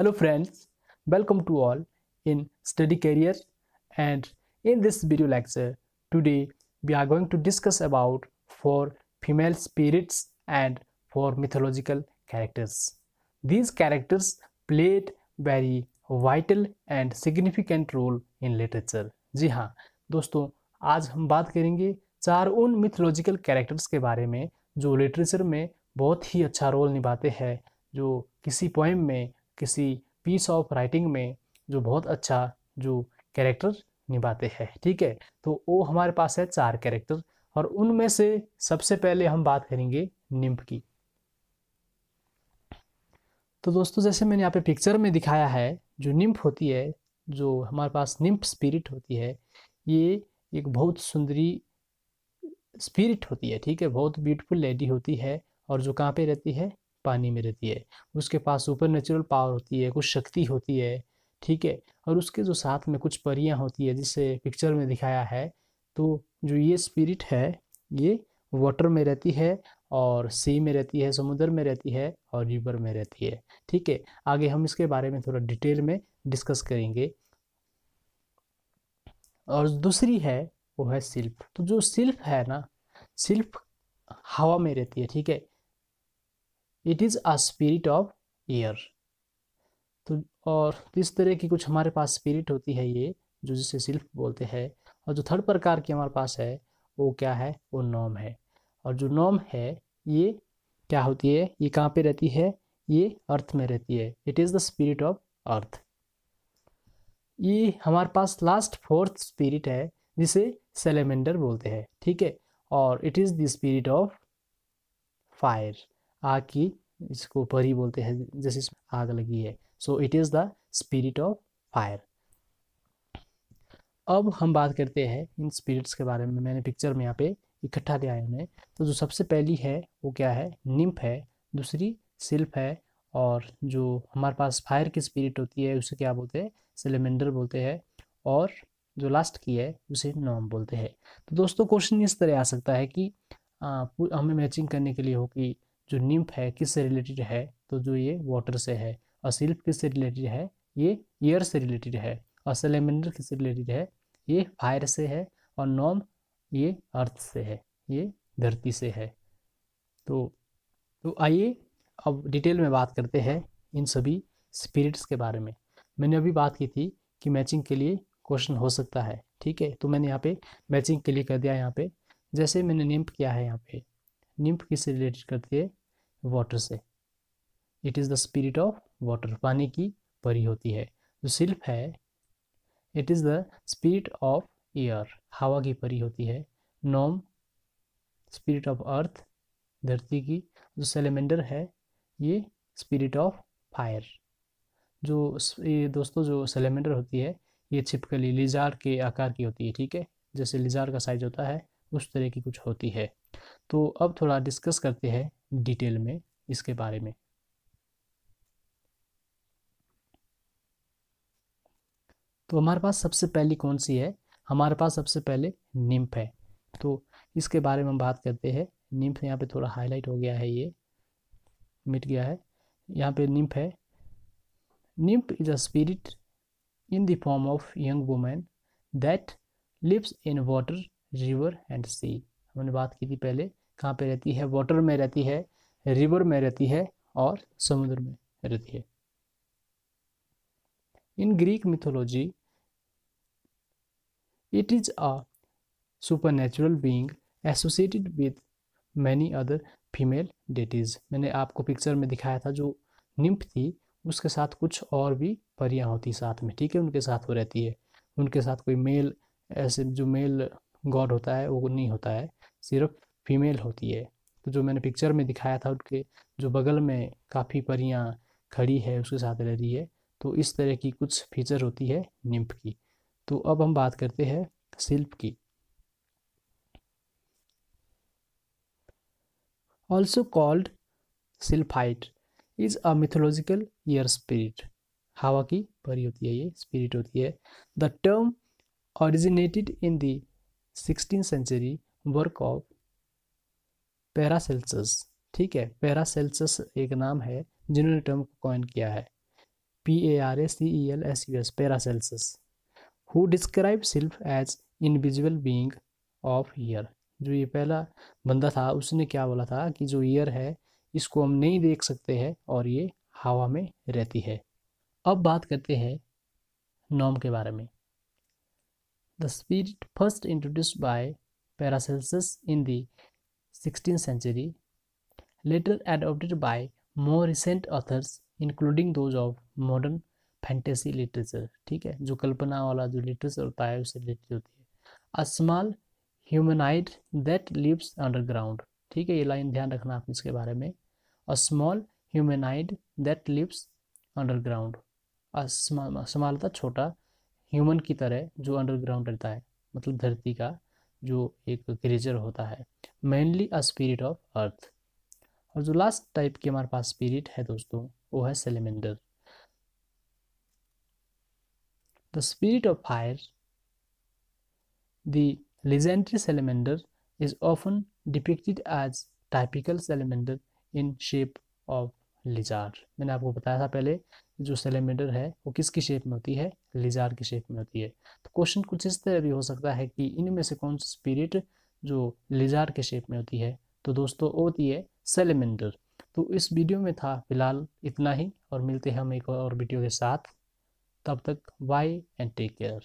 Hello friends, welcome to all in Study Career and in this video lecture today we are going to discuss about for female spirits and for mythological characters. These characters played very vital and significant role in literature. जी हाँ दोस्तों आज हम बात करेंगे चार उन mythological characters के बारे में जो लिटरेचर में बहुत ही अच्छा रोल निभाते हैं जो किसी पोएम में किसी पीस ऑफ राइटिंग में जो बहुत अच्छा जो कैरेक्टर निभाते हैं ठीक है तो वो हमारे पास है चार कैरेक्टर और उनमें से सबसे पहले हम बात करेंगे निम्फ की तो दोस्तों जैसे मैंने यहाँ पे पिक्चर में दिखाया है जो निम्फ होती है जो हमारे पास निम्फ स्पिरिट होती है ये एक बहुत सुंदरी स्पिरिट होती है ठीक है बहुत ब्यूटीफुल लेडी होती है और जो कहाँ पे रहती है पानी में रहती है उसके पास सुपर नेचुरल पावर होती है कुछ शक्ति होती है ठीक है और उसके जो साथ में कुछ परियाँ होती है जिसे पिक्चर में दिखाया है तो जो ये स्पिरिट है ये वाटर में रहती है और सी में रहती है समुद्र में रहती है और रिवर में रहती है ठीक है आगे हम इसके बारे में थोड़ा डिटेल में डिस्कस करेंगे और दूसरी है वो है सिल्फ तो जो सिल्फ है ना सिल्फ हवा में रहती है ठीक है it is a spirit of air तो और इस तरह की कुछ हमारे पास स्पिरिट होती है ये जो जिसे सिल्फ बोलते हैं और जो थर्ड प्रकार की हमारे पास है वो क्या है वो नॉम है और जो नॉम है ये क्या होती है ये कहाँ पे रहती है ये अर्थ में रहती है it is the spirit of earth ये हमारे पास लास्ट फोर्थ स्पिरिट है जिसे सेलेमेंडर बोलते हैं ठीक है और it is the spirit of fire आग की इसको परी बोलते हैं जैसे आग लगी है so it is the spirit of fire अब हम बात करते हैं इन स्पिरिट्स के बारे में मैंने पिक्चर में यहाँ पे इकट्ठा दिया है उन्हें तो जो सबसे पहली है वो क्या है निम्फ है दूसरी सिल्फ है और जो हमारे पास फायर की स्पिरिट होती है उसे क्या बोलते हैं सिलेमेंडर बोलते हैं और जो लास्ट की है उसे नॉम बोलते हैं तो दोस्तों क्वेश्चन इस तरह आ सकता है कि आ, हमें मैचिंग करने के लिए हो कि जो निम्फ है किससे रिलेटेड है तो जो ये वाटर से है और सिल्फ किससे रिलेटेड है ये ईयर से रिलेटेड है और सेलेमेंडर किससे रिलेटेड है ये फायर से है और नॉम ये अर्थ से है ये धरती से है तो तो आइए अब डिटेल में बात करते हैं इन सभी स्पिरिट्स के बारे में मैंने अभी बात की थी कि मैचिंग के लिए क्वेश्चन हो सकता है ठीक है तो मैंने यहाँ पे मैचिंग के लिए कर दिया यहाँ पे जैसे मैंने नेम्प किया है यहाँ पे निम्फ किससे रिलेटेड करती है वाटर से it is the spirit of water पानी की परी होती है जो सिल्फ है it is the spirit of air हवा की परी होती है नॉम स्पिरिट ऑफ अर्थ धरती की जो सेलेमेंडर है ये स्पिरिट ऑफ फायर जो ये दोस्तों जो सेलेमेंडर होती है ये छिपकली लिजार के आकार की होती है ठीक है जैसे लिजार का साइज होता है उस तरह की कुछ होती है तो अब थोड़ा डिस्कस करते हैं डिटेल में इसके बारे में तो हमारे पास सबसे पहली कौन सी है हमारे पास सबसे पहले निम्फ है तो इसके बारे में हम बात करते हैं निम्फ यहाँ पे थोड़ा हाईलाइट हो गया है ये मिट गया है यहाँ पे निम्फ है nymph is a spirit in the form of young women that lives in water river and sea हमने बात की थी पहले कहाँ पे रहती है वाटर में रहती है रिवर में रहती है और समुद्र में रहती है in Greek mythology is a supernatural being associated with many other female deities मैंने आपको पिक्चर में दिखाया था जो निम्फ थी उसके साथ कुछ और भी परियां होती साथ में ठीक है उनके साथ वो रहती है उनके साथ कोई मेल ऐसे जो मेल गॉड होता है वो नहीं होता है सिर्फ फीमेल होती है तो जो मैंने पिक्चर में दिखाया था उनके जो बगल में काफ़ी परियाँ खड़ी है उसके साथ रह रही है तो इस तरह की कुछ फीचर होती है निम्फ की तो अब हम बात करते हैं शिल्प की also called sylphid is a mythological air spirit हवा की परी होती है ये स्पिरिट होती है the term originated in the sixteen century work of Paracelsus ठीक है पैरासेल्सस एक नाम है जिन्होंने टर्म को कॉइन किया है P A R A C E L S U S Paracelsus who describe self as individual being of air जो ये पहला बंदा था उसने क्या बोला था कि जो ईयर है इसको हम नहीं देख सकते हैं और ये हवा में रहती है अब बात करते हैं नॉम के बारे में the spirit first introduced by Paracelsus in the 16th century, later adopted by more recent authors including those of modern fantasy literature ठीक है जो कल्पना वाला जो लिटरेचर होता है उससे रिलेटेड होती है a small humanoid that lives underground ठीक है ये लाइन ध्यान रखना आप इसके बारे में a small humanoid that lives underground small छोटा ह्यूमन की तरह जो अंडरग्राउंड रहता है मतलब धरती का जो एक क्रेजर होता है mainly a spirit of earth और जो लास्ट टाइप के हमारे पास स्पिरिट है दोस्तों वो है salamander the spirit of fire the legendary salamander is often depicted as typical salamander in shape of lizard मैंने आपको बताया था पहले जो सेलेमेंडर है वो किसकी शेप में होती है लिजार की शेप में होती है तो क्वेश्चन कुछ इस तरह भी हो सकता है कि इनमें से कौन सी स्पिरिट जो लिजार के शेप में होती है तो दोस्तों वो होती है सेलेमेंडर तो इस वीडियो में था फिलहाल इतना ही और मिलते हैं हम एक और वीडियो के साथ तब तक बाय एंड टेक केयर